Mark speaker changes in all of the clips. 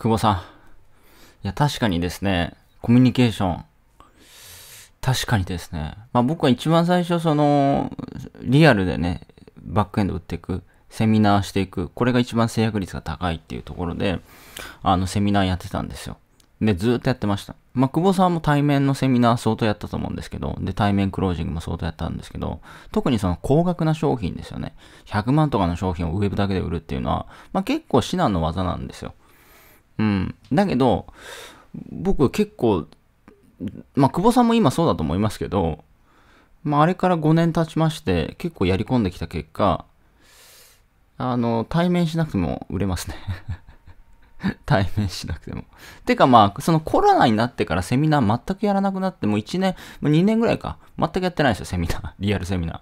Speaker 1: 久保さん。いや、確かにですね、コミュニケーション。確かにですね。まあ僕は一番最初、その、リアルでね、バックエンド売っていく、セミナーしていく、これが一番制約率が高いっていうところで、あの、セミナーやってたんですよ。で、ずっとやってました。まあ、久保さんも対面のセミナー相当やったと思うんですけど、で、対面クロージングも相当やったんですけど、特にその高額な商品ですよね。100万とかの商品をウェブだけで売るっていうのは、まあ、結構至難の技なんですよ。うん。だけど、僕結構、まあ、久保さんも今そうだと思いますけど、まあ、あれから5年経ちまして、結構やり込んできた結果、あの、対面しなくても売れますね 対面しなくても。てかまあ、そのコロナになってからセミナー全くやらなくなって、もう1年、もう2年ぐらいか。全くやってないですよ、セミナー。リアルセミナー。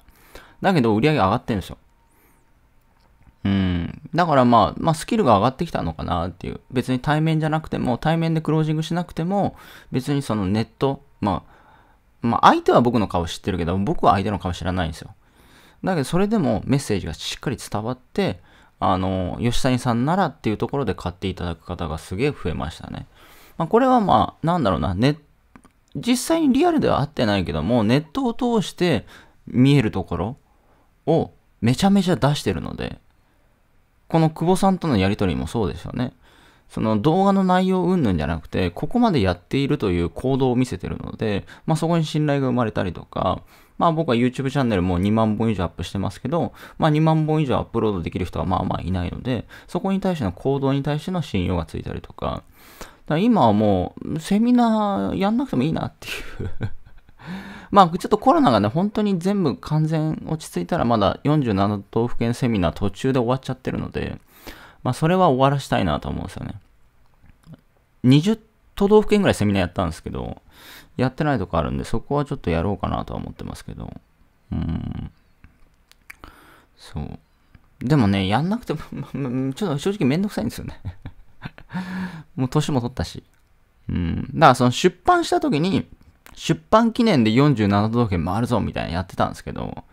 Speaker 1: だけど売り上げ上がってるんですよ。うん。だからまあ、まあ、スキルが上がってきたのかなっていう。別に対面じゃなくても、対面でクロージングしなくても、別にそのネット、まあ、まあ、相手は僕の顔知ってるけど、僕は相手の顔知らないんですよ。だけど、それでもメッセージがしっかり伝わって、あの、吉谷さんならっていうところで買っていただく方がすげえ増えましたね。まあ、これはまあ、なんだろうな、ね、実際にリアルでは会ってないけども、ネットを通して見えるところをめちゃめちゃ出してるので、この久保さんとのやりとりもそうですよね。その動画の内容云々じゃなくて、ここまでやっているという行動を見せてるので、まあそこに信頼が生まれたりとか、まあ僕は YouTube チャンネルも2万本以上アップしてますけど、まあ2万本以上アップロードできる人はまあまあいないので、そこに対しての行動に対しての信用がついたりとか、だ今はもうセミナーやんなくてもいいなっていうまあ、ちょっとコロナがね、本当に全部完全落ち着いたら、まだ47都府県セミナー途中で終わっちゃってるので、まあ、それは終わらしたいなと思うんですよね。20都道府県ぐらいセミナーやったんですけど、やってないとこあるんで、そこはちょっとやろうかなとは思ってますけど、うん。そう。でもね、やんなくても ちょっと正直めんどくさいんですよね もう年も取ったし。うん。だからその出版した時に、出版記念で47都道府県回るぞみたいなやってたんですけど、も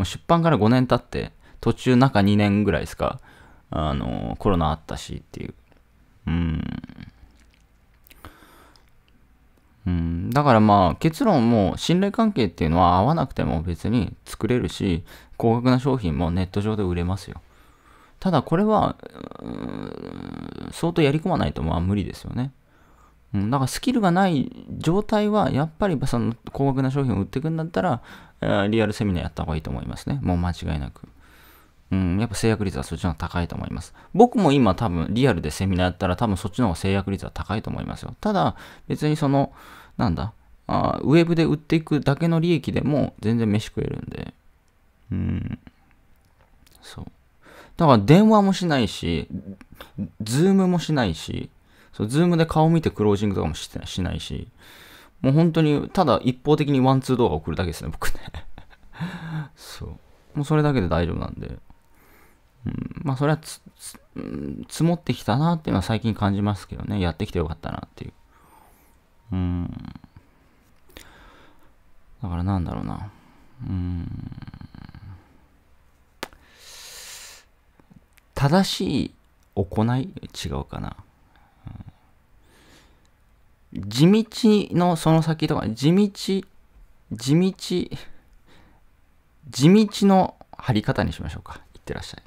Speaker 1: う出版から5年経って、途中中2年ぐらいですか、あの、コロナあったしっていう。うん。うん、だからまあ結論も信頼関係っていうのは合わなくても別に作れるし高額な商品もネット上で売れますよただこれは相当やり込まないとまあ無理ですよねうん、だからスキルがない状態は、やっぱりその高額な商品を売っていくんだったら、リアルセミナーやった方がいいと思いますね。もう間違いなく。うん、やっぱ制約率はそっちの方が高いと思います。僕も今多分リアルでセミナーやったら多分そっちの方が制約率は高いと思いますよ。ただ、別にその、なんだ、あウェブで売っていくだけの利益でも全然飯食えるんで。うん。そう。だから電話もしないし、ズームもしないし、そう、ズームで顔見てクロージングとかもしないし、もう本当に、ただ一方的にワンツー動画送るだけですね、僕ね。そう。もうそれだけで大丈夫なんで。うん、まあ、それはつ、うん、積もってきたなっていうのは最近感じますけどね。やってきてよかったなっていう。うん。だからなんだろうな。うん。正しい行い違うかな。地道のその先とか、地道、地道、地道の張り方にしましょうか。いってらっしゃい。